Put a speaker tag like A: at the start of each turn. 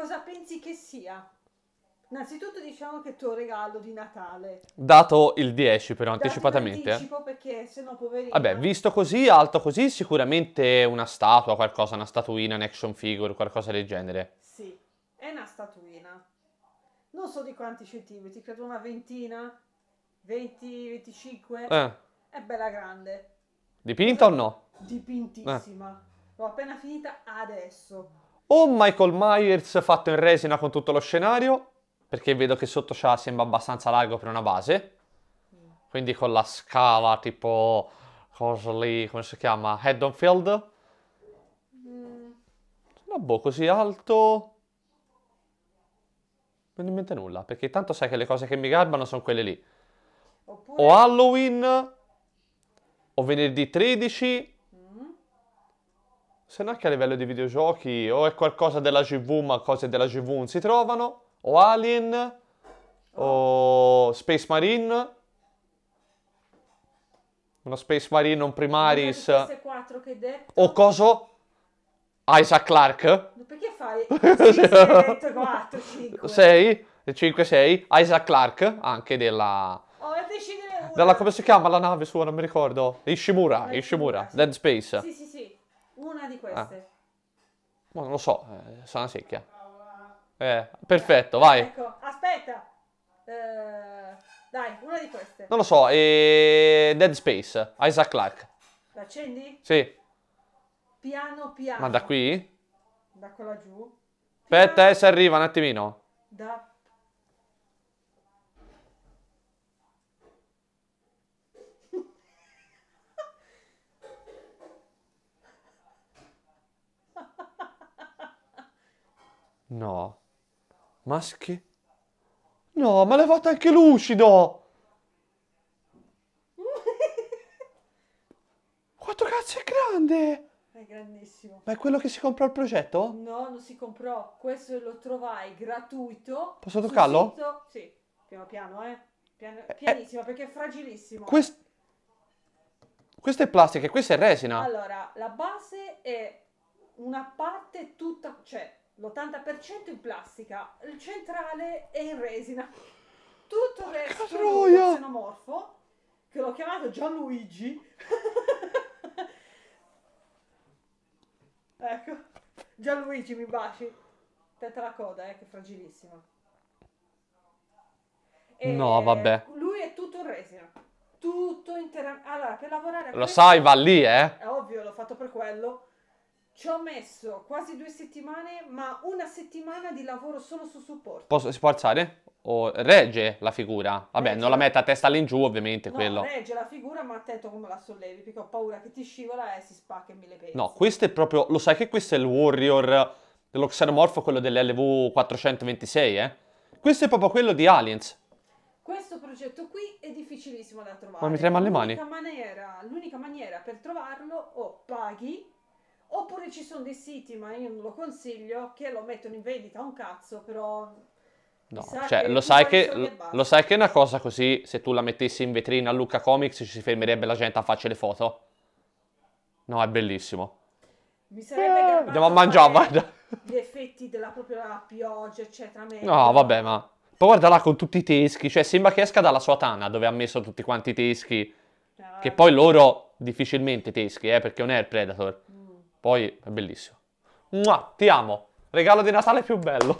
A: cosa pensi che sia? Innanzitutto diciamo che è il tuo regalo di Natale.
B: Dato il 10 però Dato anticipatamente.
A: perché sennò poverino. Vabbè,
B: visto così, alto così, sicuramente una statua, qualcosa, una statuina, un action figure, qualcosa del genere.
A: Sì, è una statuina. Non so di quanti centimetri, credo una ventina, 20, 25. Eh. È bella grande.
B: Dipinta o no?
A: Dipintissima. Eh. L'ho appena finita adesso
B: o Michael Myers fatto in resina con tutto lo scenario, perché vedo che sotto c'ha, sembra abbastanza largo per una base, quindi con la scala tipo, cosa lì, come si chiama, head on field? Mm. No, boh, così alto. Non in mente nulla, perché tanto sai che le cose che mi garbano sono quelle lì. Oppure... O Halloween, o venerdì 13, se non che a livello di videogiochi, o è qualcosa della GV, ma cose della GV non si trovano, o Alien, o Space Marine, uno Space Marine, un Primaris, o coso? Isaac Clark?
A: Perché fai 6, 4,
B: 5? 6, Isaac Clark, anche della...
A: Oh, della, come si
B: chiama la nave sua, non mi ricordo. Ishimura, Ishimura, Dead Space. Sì,
A: sì, una di queste. Ah.
B: Boh, non lo so, eh, sono secchia. Eh, perfetto, vai. Ecco,
A: aspetta. Eh, dai, una di queste. Non
B: lo so, e... Eh, Dead Space, Isaac Clark.
A: L'accendi? Sì. Piano piano. Ma da qui? Da qua laggiù.
B: Aspetta, eh, se arriva un attimino. Da No. Maschi? No, ma l'hai fatta anche lucido! Quanto cazzo è grande! È grandissimo. Ma è quello che si comprò il progetto?
A: No, non si comprò. Questo lo trovai gratuito. Posso toccarlo? Sito... Sì, piano piano, eh. Piano... Eh, eh, pianissimo, eh, perché è fragilissimo. Quest...
B: Questo è plastica e questa è resina.
A: Allora, la base è una parte tutta... Cioè, l'80% in plastica, il centrale è in resina. Tutto il resto troia! è xenomorfo, che l'ho chiamato Gianluigi. ecco, Gianluigi mi baci. Tenta la coda, eh, che è fragilissima.
B: E no, vabbè.
A: Lui è tutto in resina. Tutto interamente. Allora, per lavorare Lo questo... sai,
B: va lì, eh.
A: Ci ho messo quasi due settimane, ma una settimana di lavoro solo su supporto.
B: Posso, si può alzare? O regge la figura? Vabbè, regge. non la metta a testa all'ingiù, ovviamente, no, quello.
A: regge la figura, ma attento come la sollevi, perché ho paura che ti scivola e si spacca in mille pezzi. No,
B: questo è proprio... Lo sai che questo è il warrior dello xenomorfo, quello dell'LV-426, eh? Questo è proprio quello di Aliens.
A: Questo progetto qui è difficilissimo da trovare. Ma mi tremano le mani. Maniera, l'unica maniera per trovarlo o paghi Oppure ci sono dei siti, ma io non lo consiglio, che lo mettono in vendita un cazzo, però... No, cioè, lo sai,
B: che, lo sai che una cosa così, se tu la mettessi in vetrina a Luca Comics, ci si fermerebbe la gente a farci le foto? No, è bellissimo. Mi sarebbe eh, Andiamo a mangiare, guarda.
A: Gli effetti della propria pioggia, eccetera. Meglio. No,
B: vabbè, ma... Poi guarda là con tutti i teschi, cioè sembra che esca dalla sua tana dove ha messo tutti quanti i teschi. Ah, che poi loro difficilmente teschi, eh, perché non è il Predator. No. Mm. Poi è bellissimo. Mua, ti amo. Regalo di Natale più bello.